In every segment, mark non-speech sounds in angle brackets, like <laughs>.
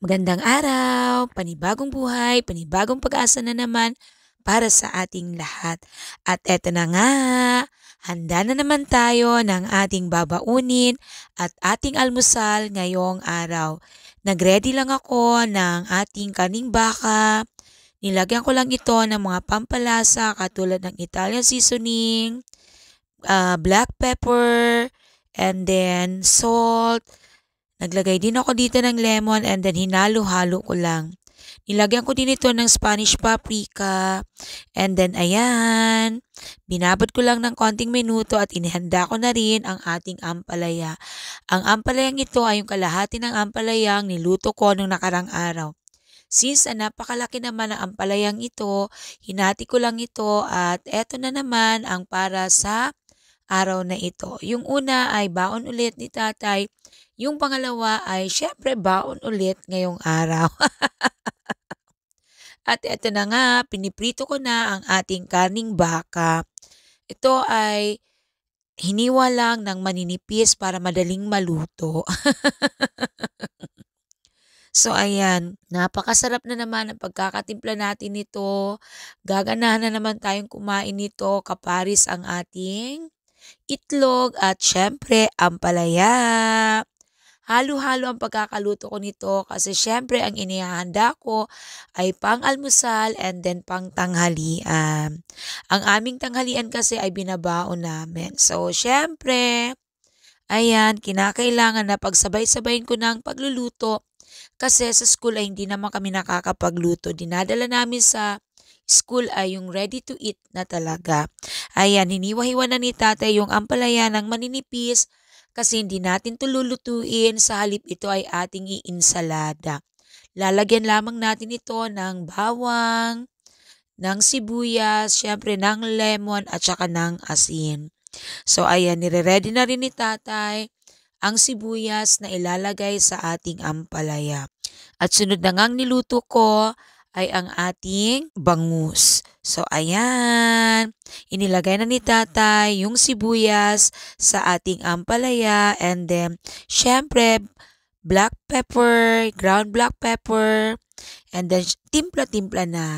Magandang araw, panibagong buhay, panibagong pag-asa na naman para sa ating lahat. At eto na nga, handa na naman tayo ng ating babaunin at ating almusal ngayong araw. Nagready lang ako ng ating kaning baka. Nilagyan ko lang ito ng mga pampalasa katulad ng Italian seasoning, uh, black pepper, and then salt, Naglagay din ako dito ng lemon and then hinalo-halo ko lang. Nilagyan ko din ito ng Spanish paprika. And then ayan, binabot ko lang ng konting minuto at inihanda ko na rin ang ating ampalaya. Ang ampalayang ito ay yung kalahati ng ampalayang niluto ko nung nakarang araw. Since uh, napakalaki naman ang ampalayang ito, hinati ko lang ito at eto na naman ang para sa araw na ito. Yung una ay baon ulit ni tatay. Yung pangalawa ay syempre baon ulit ngayong araw. <laughs> At ito na nga, piniprito ko na ang ating kaning baka. Ito ay hiniwa lang ng maninipis para madaling maluto. <laughs> So ayan, napakasarap na naman ang pagkakatimpla natin nito. Gaganahan na naman tayong kumain nito kaparis ang ating itlog at syempre ampalaya. Halo-halo ang pagkakaluto ko nito kasi syempre ang inihahanda ko ay pang-almusal and then pang-tanghalian. Ang aming tanghalian kasi ay binabaon namin. So syempre, ayan, kinakailangan na pagsabay-sabayin ko ng pagluluto kasi sa school ay hindi naman kami nakakapagluto. Dinadala namin sa school ay yung ready to eat na talaga. Ayan, hiniwa-hiwa na ni tatay yung ampalaya ng maninipis kasi hindi natin ito lulutuin. Sa halip ito ay ating iinsalada. Lalagyan lamang natin ito ng bawang, ng sibuyas, syempre ng lemon at saka ng asin. So ayan, nire-ready na rin ni tatay ang sibuyas na ilalagay sa ating ampalaya. At sunod na ngang niluto ko ay ang ating bangus. So, ayan. Inilagay na ni tatay yung sibuyas sa ating ampalaya. And then, syempre, black pepper, ground black pepper. And then, timpla-timpla na.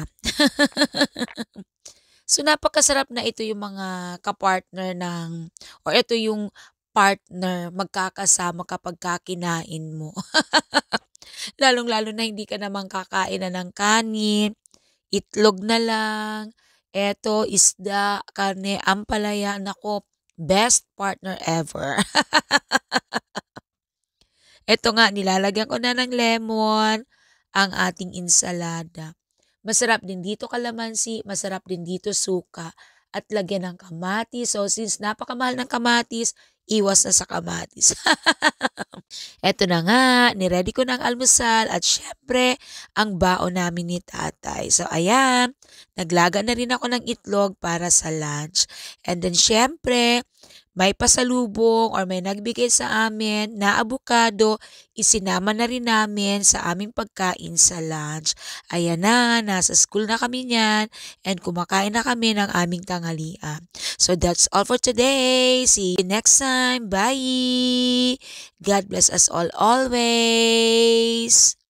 <laughs> so, napakasarap na ito yung mga kapartner ng, or ito yung partner magkakasama kapag kakinain mo. <laughs> Lalong-lalo na hindi ka naman kakain na ng kanin itlog na lang, eto, isda, karne, ampalaya, nako, best partner ever. Ito <laughs> nga, nilalagyan ko na ng lemon ang ating insalada. Masarap din dito kalamansi, masarap din dito suka. At lagyan ng kamatis, so since napakamahal ng kamatis, iwas na sa kamatis. <laughs> Eto na nga, niready ko na ang almusal at syempre, ang baon namin ni tatay. So ayan, naglaga na rin ako ng itlog para sa lunch. And then syempre, may pasalubong or may nagbigay sa amin na abukado, isinama na rin namin sa aming pagkain sa lunch. Ayan na, nasa school na kami niyan and kumakain na kami ng aming tanghalian. So that's all for today. See you next time. Bye! God bless us all always.